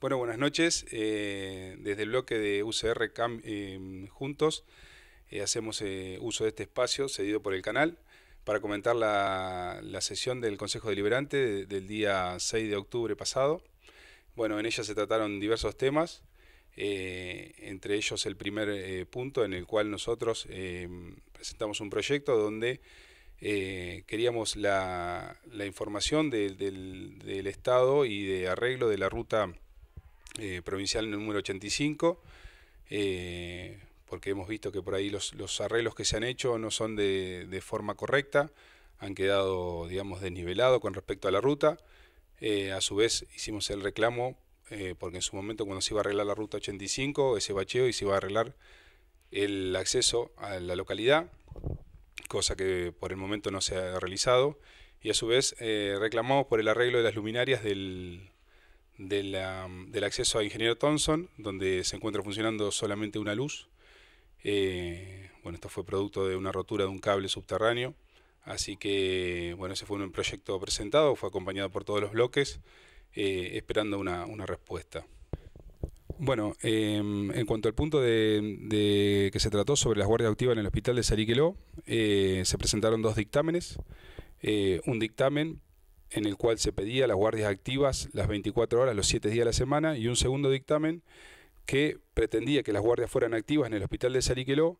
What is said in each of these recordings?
Bueno, buenas noches. Eh, desde el bloque de UCR eh, Juntos eh, hacemos uso de este espacio cedido por el canal para comentar la, sesión del Consejo Deliberante del día 6 de octubre pasado. Bueno, en ella se trataron diversos temas, entre ellos el primer punto en el cual nosotros presentamos un proyecto donde queríamos la, información del, del, Estado y de arreglo de la ruta eh, provincial número 85, eh, porque hemos visto que por ahí los, arreglos que se han hecho no son de, forma correcta, han quedado, digamos, desnivelados con respecto a la ruta. Eh, a su vez hicimos el reclamo porque en su momento cuando se iba a arreglar la ruta 85, ese bacheo y se iba a arreglar el acceso a la localidad, cosa que por el momento no se ha realizado. Y a su vez reclamamos por el arreglo de las luminarias del, la, del acceso a Ingeniero Thompson, donde se encuentra funcionando solamente una luz. Eh, bueno, esto fue producto de una rotura de un cable subterráneo. Así que, bueno, ese fue un proyecto presentado, fue acompañado por todos los bloques, eh, esperando una, respuesta. Bueno, em, en cuanto al punto de, que se trató sobre las guardias activas en el hospital de Sariqueló, eh, se presentaron dos dictámenes. un dictamen en el cual se pedía las guardias activas las 24 horas, los 7 días de la semana, y un segundo dictamen que pretendía que las guardias fueran activas en el hospital de Sariqueló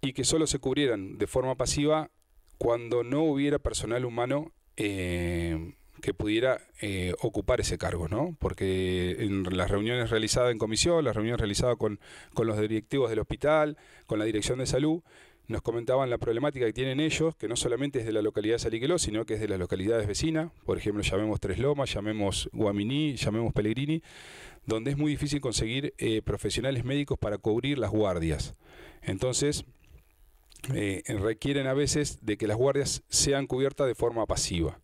y que solo se cubrieran de forma pasiva cuando no hubiera personal humano eh, que pudiera eh, ocupar ese cargo, ¿no? Porque en las reuniones realizadas en comisión, las reuniones realizadas con, con los directivos del hospital, con la dirección de salud, nos comentaban la problemática que tienen ellos, que no solamente es de la localidad de Saliqueló, sino que es de las localidades vecinas, por ejemplo, llamemos Tres Lomas, llamemos Guaminí, llamemos Pellegrini, donde es muy difícil conseguir eh, profesionales médicos para cubrir las guardias. Entonces, eh, requieren a veces de que las guardias sean cubiertas de forma pasiva.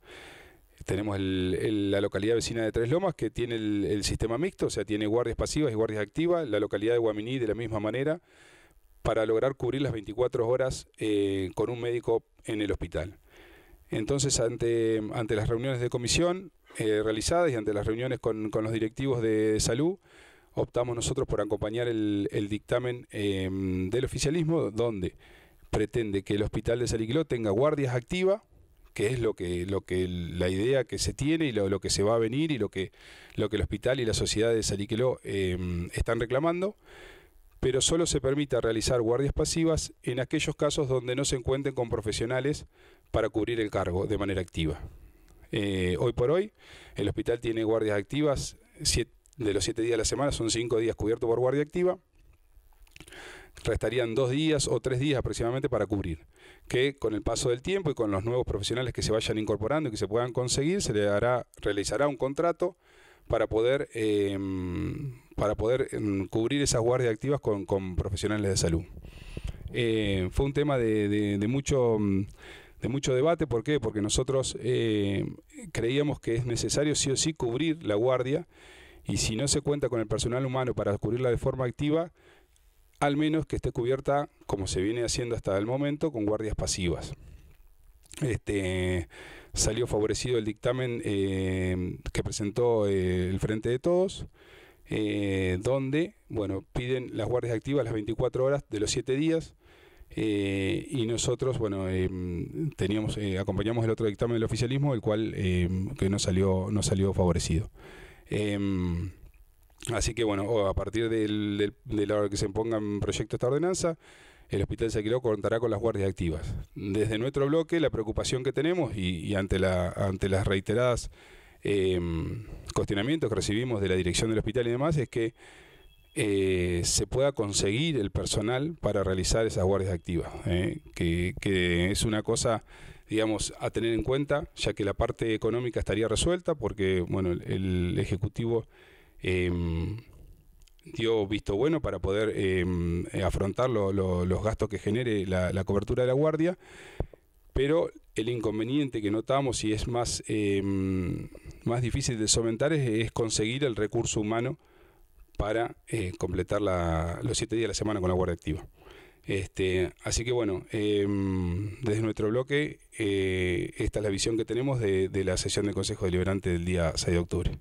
Tenemos la localidad vecina de Tres Lomas que tiene el, el sistema mixto, o sea, tiene guardias pasivas y guardias activas, la localidad de Guaminí de la misma manera para lograr cubrir las 24 horas eh, con un médico en el hospital. Entonces, ante, ante las reuniones de comisión eh, realizadas y ante las reuniones con, los directivos de, salud, optamos nosotros por acompañar el, dictamen em, del oficialismo, donde pretende que el hospital de Saliquiló tenga guardias activas, que es lo que, lo que la idea que se tiene y lo, que se va a venir y lo que, lo que el hospital y la sociedad de Saliqueló em, están reclamando pero solo se permita realizar guardias pasivas en aquellos casos donde no se encuentren con profesionales para cubrir el cargo de manera activa. Eh, hoy por hoy, el hospital tiene guardias activas de los siete días de la semana, son cinco días cubiertos por guardia activa. Restarían dos días o tres días aproximadamente para cubrir, que con el paso del tiempo y con los nuevos profesionales que se vayan incorporando y que se puedan conseguir, se le dará, realizará un contrato para poder em, para poder mm, cubrir esas guardias activas con, profesionales de salud. Eh, fue un tema de, de, mucho, mm, de mucho debate, ¿por qué? Porque nosotros eh, creíamos que es necesario sí o sí cubrir la guardia y si no se cuenta con el personal humano para cubrirla de forma activa, al menos que esté cubierta, como se viene haciendo hasta el momento, con guardias pasivas. Este, salió favorecido el dictamen eh, que presentó el Frente de Todos. Eh, donde bueno, piden las guardias activas las 24 horas de los 7 días. Eh, y nosotros, bueno, em, teníamos, eh, acompañamos el otro dictamen del oficialismo, el cual em, que no salió, no salió favorecido. Em, así que bueno, a partir del, de la hora que se ponga en proyecto esta ordenanza, el Hospital Saquiló contará con las guardias activas. Desde nuestro bloque, la preocupación que tenemos y, y ante, la, ante las reiteradas Em, cuestionamientos que recibimos de la dirección del hospital y demás es que eh, se pueda conseguir el personal para realizar esas guardias activas, eh, que, es una cosa, digamos, a tener en cuenta, ya que la parte económica estaría resuelta, porque, bueno, el, Ejecutivo em, dio visto bueno para poder em, afrontar los gastos que genere la, la, cobertura de la guardia, pero el inconveniente que notamos y es más más difícil de solventar es, conseguir el recurso humano para eh, completar los siete días de la semana con la guardia activa. Este, así que bueno, em, desde nuestro bloque, eh, esta es la visión que tenemos de, de la sesión del Consejo Deliberante del día 6 de octubre.